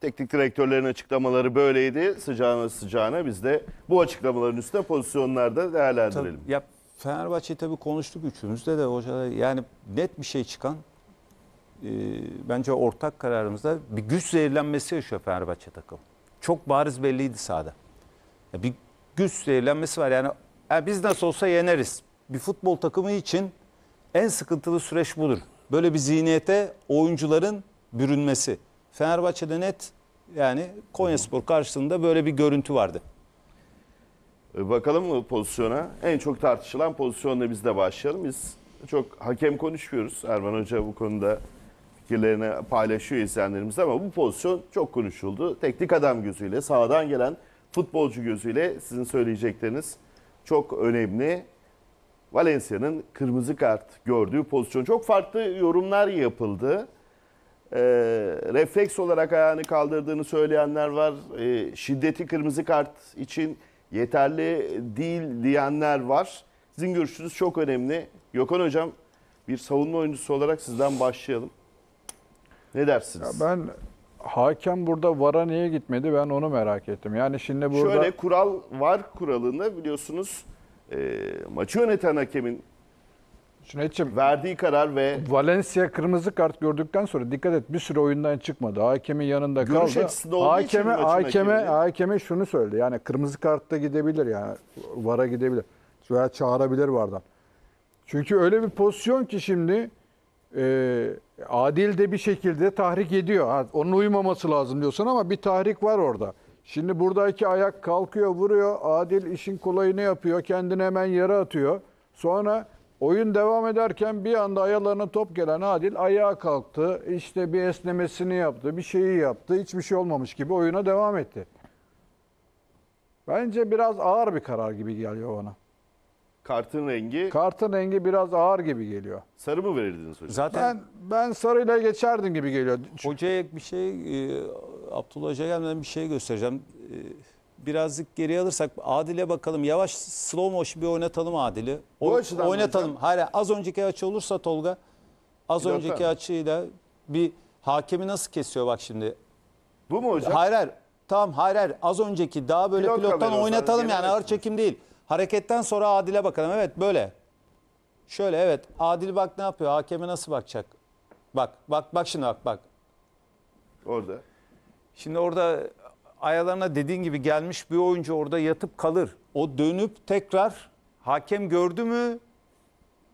Teknik direktörlerin açıklamaları böyleydi. Sıcağına sıcağına biz de bu açıklamaların üstüne pozisyonlarda değerlendirelim. Tabii, ya Fenerbahçe tabii konuştuk üçümüzde de hoca yani net bir şey çıkan e, bence ortak kararımızda bir güç zehirlenmesi yaşıyor Fenerbahçe takım. Çok bariz belliydi sahada. Ya bir güç zehirlenmesi var yani, yani biz nasıl olsa yeneriz. Bir futbol takımı için en sıkıntılı süreç budur. Böyle bir zihniyete oyuncuların bürünmesi. Fenerbahçe'de net yani Konyaspor karşısında böyle bir görüntü vardı. E, bakalım mı pozisyona? En çok tartışılan pozisyonla biz de başlayalım. Biz çok hakem konuşmuyoruz. Erman Hoca bu konuda fikirlerini paylaşıyor izleyenlerimizle ama bu pozisyon çok konuşuldu. Teknik adam gözüyle, sağdan gelen futbolcu gözüyle sizin söyleyecekleriniz çok önemli. Valencia'nın kırmızı kart gördüğü pozisyon. Çok farklı yorumlar yapıldı e, refleks olarak ayağını kaldırdığını söyleyenler var. E, şiddeti kırmızı kart için yeterli değil diyenler var. Sizin görüşünüz çok önemli. Gökhan Hocam bir savunma oyuncusu olarak sizden başlayalım. Ne dersiniz? Ya ben hakem burada vara niye gitmedi ben onu merak ettim. Yani şimdi burada... Şöyle kural var kuralında biliyorsunuz e, maçı yöneten hakemin Cüneyt'ciğim verdiği karar ve Valencia kırmızı kart gördükten sonra dikkat et bir süre oyundan çıkmadı. Hakemin yanında Görüş açısında kaldı. olduğu için Hakeme maçın hakeme hakeme şunu söyledi. Yani kırmızı kartta gidebilir yani vara gidebilir. Veya çağırabilir vardan. Çünkü öyle bir pozisyon ki şimdi e, Adil de bir şekilde tahrik ediyor. Ha, onun uymaması lazım diyorsun ama bir tahrik var orada. Şimdi buradaki ayak kalkıyor, vuruyor. Adil işin kolayını yapıyor. Kendini hemen yere atıyor. Sonra Oyun devam ederken bir anda ayağlarına top gelen Adil ayağa kalktı. İşte bir esnemesini yaptı, bir şeyi yaptı. Hiçbir şey olmamış gibi oyuna devam etti. Bence biraz ağır bir karar gibi geliyor ona. Kartın rengi Kartın rengi biraz ağır gibi geliyor. sarı mı verirdiniz hocam? Zaten Ben ben sarıyla geçerdim gibi geliyor. Hocaya bir şey, e, Abdullah Hoca gelmeden bir şey göstereceğim. E, birazcık geri alırsak Adil'e bakalım. Yavaş slow motion bir oynatalım Adil'i. O, Bu açıdan oynatalım. hocam? az önceki açı olursa Tolga az dakika. önceki açıyla bir hakemi nasıl kesiyor bak şimdi. Bu mu hocam? Hayır hayır. Tamam hayır hayır. Az önceki daha böyle Pilot pilottan oynatalım yani ağır çekim değil. Hareketten sonra Adil'e bakalım. Evet böyle. Şöyle evet. Adil bak ne yapıyor? Hakeme nasıl bakacak? Bak bak bak şimdi bak bak. Orada. Şimdi orada Ayalarına dediğin gibi gelmiş bir oyuncu orada yatıp kalır. O dönüp tekrar hakem gördü mü?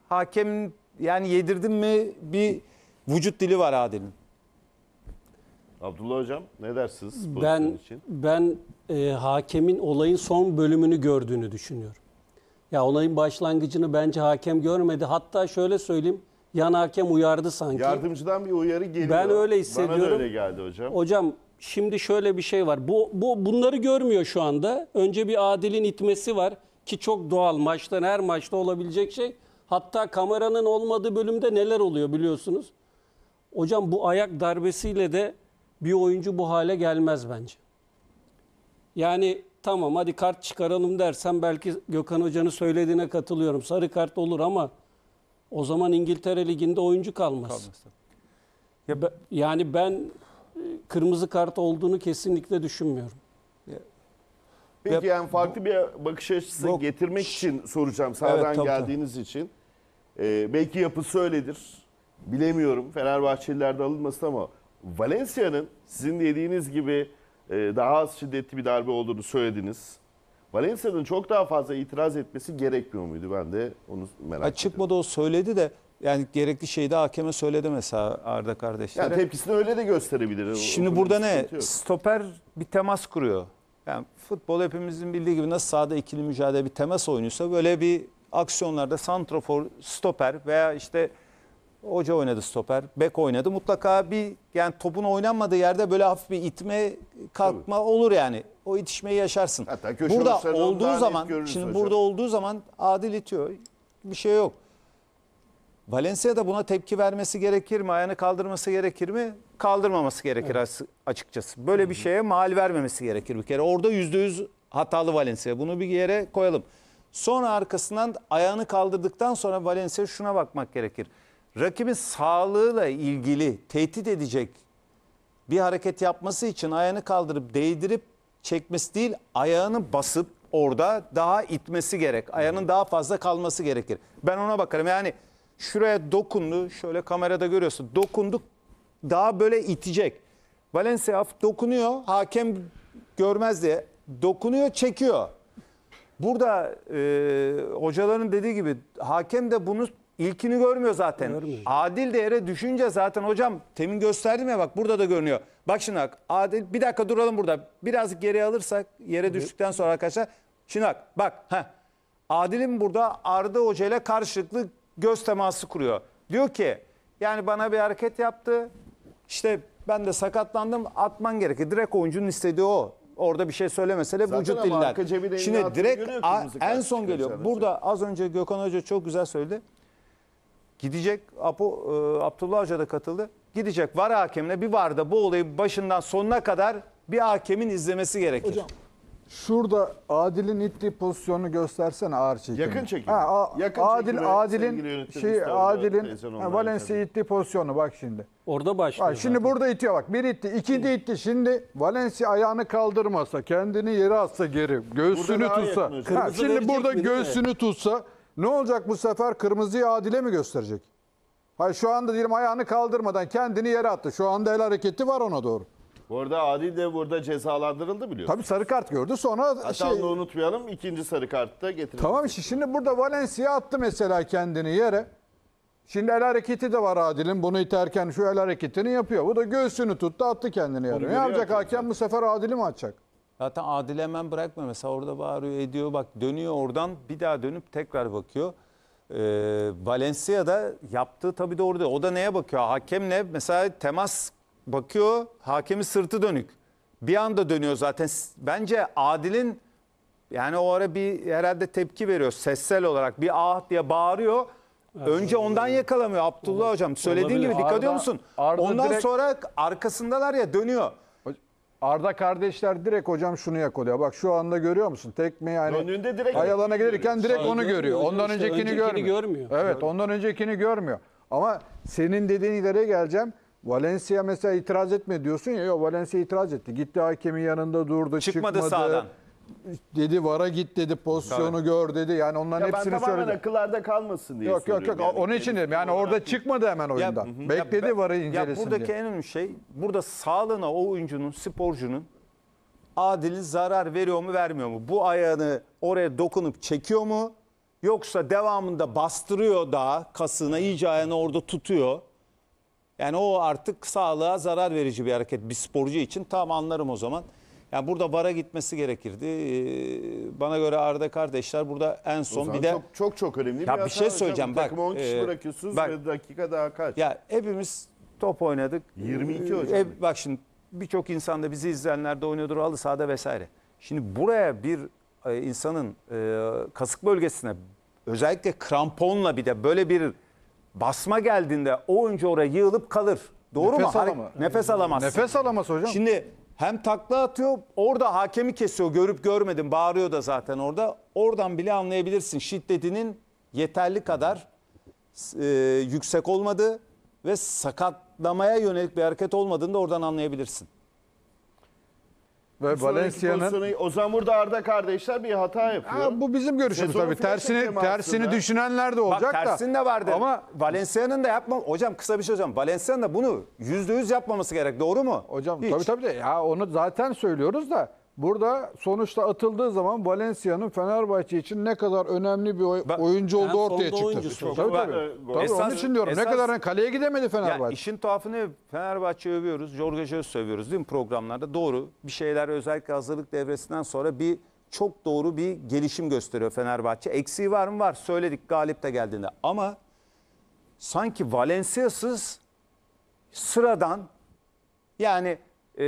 Hakem yani yedirdim mi bir vücut dili var Adil'in. Abdullah Hocam ne dersiniz ben, için? Ben e, hakemin olayın son bölümünü gördüğünü düşünüyorum. Ya olayın başlangıcını bence hakem görmedi. Hatta şöyle söyleyeyim yan hakem uyardı sanki. Yardımcıdan bir uyarı geliyor. Ben öyle hissediyorum. Bana da öyle geldi hocam. Hocam şimdi şöyle bir şey var. Bu, bu bunları görmüyor şu anda. Önce bir Adil'in itmesi var ki çok doğal maçtan her maçta olabilecek şey. Hatta kameranın olmadığı bölümde neler oluyor biliyorsunuz. Hocam bu ayak darbesiyle de bir oyuncu bu hale gelmez bence. Yani tamam hadi kart çıkaralım dersen belki Gökhan Hoca'nın söylediğine katılıyorum. Sarı kart olur ama o zaman İngiltere Ligi'nde oyuncu kalmaz. Kalmaz. Ya ben, yani ben e, kırmızı kart olduğunu kesinlikle düşünmüyorum. Peki yani farklı bir bakış açısı Yok. getirmek için soracağım sahadan evet, geldiğiniz için. Ee, belki yapı söyledir, Bilemiyorum Fenerbahçelilerden alınmasın ama Valencia'nın sizin dediğiniz gibi e, daha az şiddetli bir darbe olduğunu söylediniz. Valencia'nın çok daha fazla itiraz etmesi gerekmiyor muydu? Ben de onu merak ediyorum. Çıkmadı o söyledi de yani gerekli şeyi de hakeme söyledi mesela Arda kardeşlere. Yani tepkisini öyle de gösterebilir. Şimdi o, burada ne? Stoper bir temas kuruyor. Yani futbol hepimizin bildiği gibi nasıl sahada ikili mücadele bir temas oynuyorsa böyle bir aksiyonlarda santrofor, stoper veya işte hoca oynadı stoper, bek oynadı. Mutlaka bir yani topun oynanmadığı yerde böyle hafif bir itme, kalkma Tabii. olur yani o itişmeyi yaşarsın. Hatta köşe burada olduğu zaman şimdi hocam. burada olduğu zaman adil itiyor. Bir şey yok. Valencia da buna tepki vermesi gerekir mi? Ayağını kaldırması gerekir mi? Kaldırmaması gerekir evet. açıkçası. Böyle bir şeye mal vermemesi gerekir bir kere. Orada yüzde yüz hatalı Valencia. Bunu bir yere koyalım. Sonra arkasından ayağını kaldırdıktan sonra Valencia şuna bakmak gerekir. Rakibin sağlığıyla ilgili tehdit edecek bir hareket yapması için ayağını kaldırıp değdirip çekmesi değil ayağını basıp orada daha itmesi gerek. Ayağının daha fazla kalması gerekir. Ben ona bakarım. Yani şuraya dokundu. Şöyle kamerada görüyorsun. dokunduk Daha böyle itecek. Valencia dokunuyor. Hakem görmez diye. Dokunuyor, çekiyor. Burada e, hocaların dediği gibi hakem de bunu İlkini görmüyor zaten. Görmüyor. Adil değere düşünce zaten hocam temin gösterdim ya bak burada da görünüyor. Bak şimdi adil bir dakika duralım burada. Birazcık geriye alırsak yere evet. düştükten sonra arkadaşlar. Şimdi bak bak heh. Adil'in burada Arda Hoca ile karşılıklı göz teması kuruyor. Diyor ki yani bana bir hareket yaptı. İşte ben de sakatlandım atman gerekir. Direkt oyuncunun istediği o. Orada bir şey söylemese de vücut diller. Şimdi direkt en son geliyor. Burada az önce Gökhan Hoca çok güzel söyledi. Gidecek Apo, e, Abdullah Hoca da katıldı. Gidecek var hakemle bir var da bu olayı başından sonuna kadar bir hakemin izlemesi gerekir. Hocam şurada Adil'in ittiği pozisyonu göstersen ağır çekim. Yakın çekim. Ha, Yakın Adil Adil'in şey Adil'in Valencia ittiği pozisyonu bak şimdi. Orada başlıyor. Bak, şimdi zaten. burada itiyor bak. Bir itti, iki ikinci itti. Şimdi Valencia ayağını kaldırmasa, kendini yere atsa geri, göğsünü daha tutsa. Ha, şimdi burada mi, değil mi? göğsünü tutsa ne olacak bu sefer? Kırmızıyı adile mi gösterecek? Hayır şu anda diyelim ayağını kaldırmadan kendini yere attı. Şu anda el hareketi var ona doğru. Burada Adil de burada cezalandırıldı biliyorsun. Tabii sarı kart gördü sonra... Hatan'ı şey... unutmayalım ikinci sarı kartı da getirelim. Tamam işte şimdi burada Valencia attı mesela kendini yere. Şimdi el hareketi de var Adil'in. Bunu iterken şu el hareketini yapıyor. Bu da göğsünü tuttu attı kendini yere. Ne yapacak hakem bu sefer Adil'i mi atacak? Zaten Adil hemen bırakmıyor. Mesela orada bağırıyor, ediyor. Bak dönüyor oradan bir daha dönüp tekrar bakıyor. Ee, Valencia'da yaptığı tabii doğru değil. O da neye bakıyor? Hakem ne? mesela temas bakıyor. Hakemi sırtı dönük. Bir anda dönüyor zaten. Bence Adil'in yani o ara bir herhalde tepki veriyor. Sessel olarak bir ah diye bağırıyor. Evet, Önce ondan yakalamıyor Abdullah Olur, hocam. Söylediğin olabilir. gibi dikkat ediyor musun? Arda ondan direkt... sonra arkasındalar ya dönüyor. Arda kardeşler direkt hocam şunu yakalıyor. Bak şu anda görüyor musun? Tekmeyi hani Döndüğünde direkt ayalana gelirken direkt onu görüyor. Ondan öncekini, görmüyor. Evet, ondan öncekini görmüyor. Ama senin dediğin ileriye geleceğim. Valencia mesela itiraz etme diyorsun ya. Yok Valencia itiraz etti. Gitti hakemin yanında durdu, çıkmadı. çıkmadı. sağdan dedi vara git dedi pozisyonu Tabii. gör dedi. Yani onların ya hepsini ben söyledi. Ben akıllarda kalmasın diye Yok yok yok yani. onun için dedim. Yani orada çıkmadı hemen oyundan. Ya, Bekledi ya, varı incelesin Ya buradaki diye. en önemli şey burada sağlığına o oyuncunun, sporcunun adil zarar veriyor mu vermiyor mu? Bu ayağını oraya dokunup çekiyor mu? Yoksa devamında bastırıyor da kasına iyice ayağını orada tutuyor. Yani o artık sağlığa zarar verici bir hareket bir sporcu için. Tam anlarım o zaman. Yani burada VAR'a gitmesi gerekirdi. Ee, bana göre Arda kardeşler burada en son bir de çok çok, çok önemli Ya bir hata şey söyleyeceğim, bak, Takıma 10 kişi e, bırakıyorsunuz bak. ve dakika daha kaç? ya hepimiz top oynadık. 22 e, hocam. E, bak şimdi birçok insan da bizi izleyenler de oynuyordur halı sahada vesaire. Şimdi buraya bir e, insanın e, kasık bölgesine özellikle kramponla bir de böyle bir basma geldiğinde o oyuncu oraya yığılıp kalır. Doğru Nefes mu? Hani alama. Nefes alamaz. Nefes alamaz hocam. Şimdi hem takla atıyor orada hakemi kesiyor görüp görmedim bağırıyor da zaten orada. Oradan bile anlayabilirsin şiddetinin yeterli kadar e, yüksek olmadığı ve sakatlamaya yönelik bir hareket olmadığını da oradan anlayabilirsin. Ve Valencia'nın Valencia'nın o zaman burada Arda kardeşler bir hata yapıyor. Ha, bu bizim görüşümüz tabii. Tersini tersini düşünenler de olacak Bak da. tersin de vardı. Ama Ama Valencia'nın da yapma. Hocam kısa bir şey hocam. Valencia'nın da bunu %100 yapmaması gerek. Doğru mu? Hocam Hiç. tabii tabii de ya onu zaten söylüyoruz da Burada sonuçta atıldığı zaman Valencia'nın Fenerbahçe için ne kadar önemli bir oy- ben, oyuncu olduğu ortaya çıktı. Çok tabii tabii. Ben, e, tabii esas, onun için diyorum. Esas, ne kadar kaleye gidemedi Fenerbahçe. Yani işin tuhafı ne? Fenerbahçe övüyoruz, Jorge Jesus sövüyoruz değil mi programlarda? Doğru. Bir şeyler özellikle hazırlık devresinden sonra bir çok doğru bir gelişim gösteriyor Fenerbahçe. Eksiği var mı? Var. Söyledik Galip de geldiğinde. Ama sanki Valencia'sız sıradan yani e,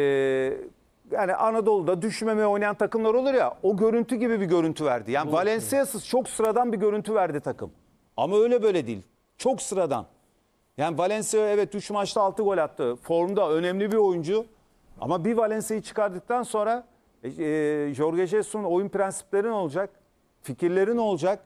yani Anadolu'da düşmeme oynayan takımlar olur ya o görüntü gibi bir görüntü verdi. Yani Valencia'sız çok sıradan bir görüntü verdi takım. Ama öyle böyle değil. Çok sıradan. Yani Valencia evet 3 maçta 6 gol attı. Formda önemli bir oyuncu. Ama bir Valencia'yı çıkardıktan sonra e, e, Jorge Jesus'un oyun prensipleri ne olacak? Fikirleri ne olacak?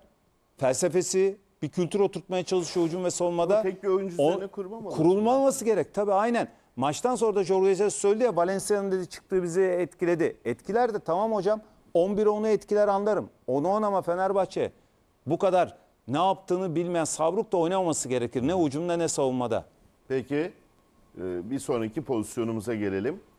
Felsefesi, bir kültür oturtmaya çalışıyor hücum ve savunmada. Tek bir oyuncu üzerine kurulmaması. Kurulmaması gerek tabii aynen. Maçtan sonra da Jorge Jesus söyledi ya Valencia'nın dedi çıktığı bizi etkiledi. Etkiler de tamam hocam 11 onu etkiler anlarım. Onu on ama Fenerbahçe bu kadar ne yaptığını bilmeyen Savruk da oynamaması gerekir. Ne ucunda ne savunmada. Peki e, bir sonraki pozisyonumuza gelelim.